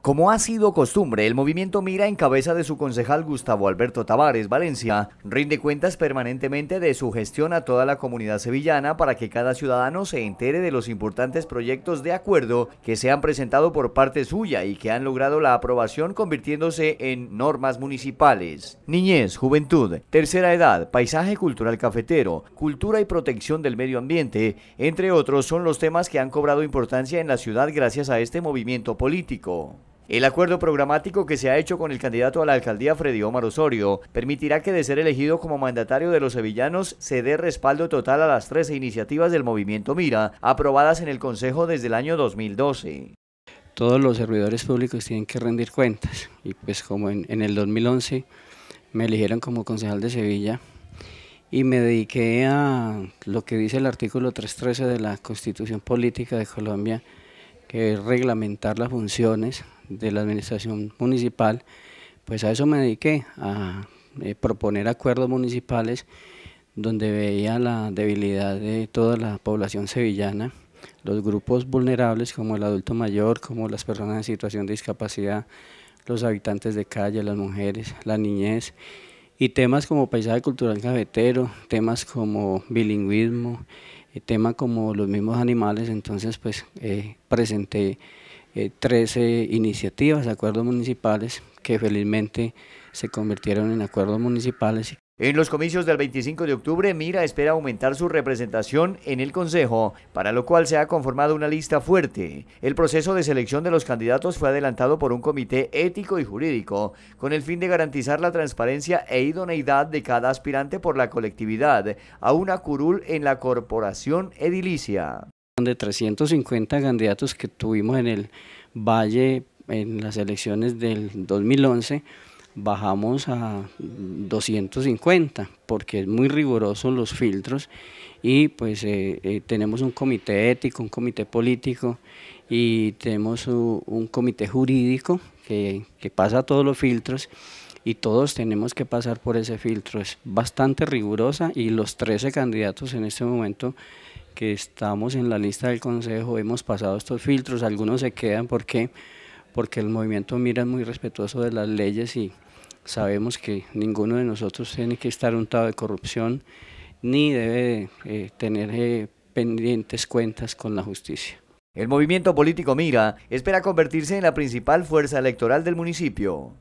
Como ha sido costumbre, el movimiento Mira en cabeza de su concejal Gustavo Alberto Tavares Valencia rinde cuentas permanentemente de su gestión a toda la comunidad sevillana para que cada ciudadano se entere de los importantes proyectos de acuerdo que se han presentado por parte suya y que han logrado la aprobación convirtiéndose en normas municipales. Niñez, juventud, tercera edad, paisaje cultural cafetero, cultura y protección del medio ambiente, entre otros son los temas que han cobrado importancia en la ciudad gracias a este movimiento político. El acuerdo programático que se ha hecho con el candidato a la alcaldía Freddy Omar Osorio permitirá que de ser elegido como mandatario de los sevillanos se dé respaldo total a las 13 iniciativas del movimiento Mira, aprobadas en el Consejo desde el año 2012. Todos los servidores públicos tienen que rendir cuentas y pues como en, en el 2011 me eligieron como concejal de Sevilla y me dediqué a lo que dice el artículo 313 de la Constitución Política de Colombia, que es reglamentar las funciones de la administración municipal, pues a eso me dediqué, a eh, proponer acuerdos municipales donde veía la debilidad de toda la población sevillana, los grupos vulnerables como el adulto mayor, como las personas en situación de discapacidad, los habitantes de calle, las mujeres, la niñez, y temas como paisaje cultural cafetero, temas como bilingüismo, eh, tema como los mismos animales, entonces pues eh, presenté 13 eh, iniciativas, acuerdos municipales, que felizmente se convirtieron en acuerdos municipales en los comicios del 25 de octubre, Mira espera aumentar su representación en el Consejo, para lo cual se ha conformado una lista fuerte. El proceso de selección de los candidatos fue adelantado por un comité ético y jurídico, con el fin de garantizar la transparencia e idoneidad de cada aspirante por la colectividad, a una curul en la corporación edilicia. De 350 candidatos que tuvimos en el Valle en las elecciones del 2011, bajamos a 250 porque es muy riguroso los filtros y pues eh, eh, tenemos un comité ético, un comité político y tenemos un comité jurídico que, pasa todos los filtros y todos tenemos que pasar por ese filtro. Es bastante rigurosa y los 13 candidatos en este momento que estamos en la lista del consejo hemos pasado estos filtros, algunos se quedan porque porque el movimiento Mira es muy respetuoso de las leyes y, sabemos que ninguno de nosotros tiene que estar untado de corrupción ni debe eh, tener eh, pendientes cuentas con la justicia. El movimiento político Mira espera convertirse en la principal fuerza electoral del municipio.